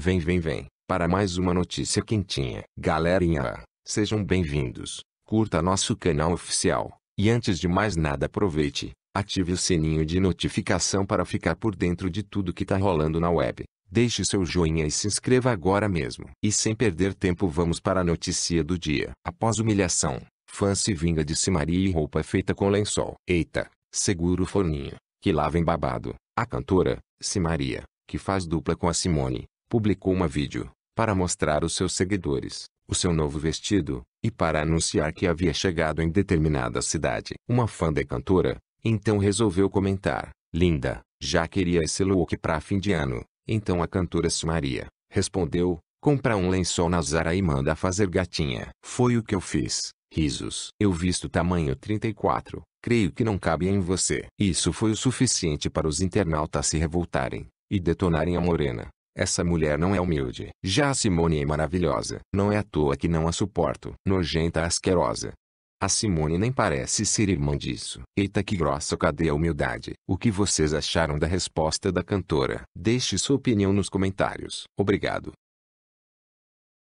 Vem, vem, vem, para mais uma notícia quentinha. Galerinha, sejam bem-vindos, curta nosso canal oficial, e antes de mais nada aproveite, ative o sininho de notificação para ficar por dentro de tudo que tá rolando na web. Deixe seu joinha e se inscreva agora mesmo. E sem perder tempo vamos para a notícia do dia. Após humilhação, fã se vinga de Simaria e roupa feita com lençol. Eita, segura o forninho, que lava em babado. A cantora, Simaria, que faz dupla com a Simone, publicou uma vídeo para mostrar aos seus seguidores o seu novo vestido e para anunciar que havia chegado em determinada cidade. Uma fã da cantora então resolveu comentar: "Linda, já queria esse look para fim de ano". Então a cantora Sumaria respondeu: "Compra um lençol na Zara e manda fazer gatinha". Foi o que eu fiz. Risos. Eu visto tamanho 34. Creio que não cabe em você. Isso foi o suficiente para os internautas se revoltarem e detonarem a morena. Essa mulher não é humilde. Já a Simone é maravilhosa. Não é à toa que não a suporto. Nojenta asquerosa. A Simone nem parece ser irmã disso. Eita que grossa cadê a humildade? O que vocês acharam da resposta da cantora? Deixe sua opinião nos comentários. Obrigado.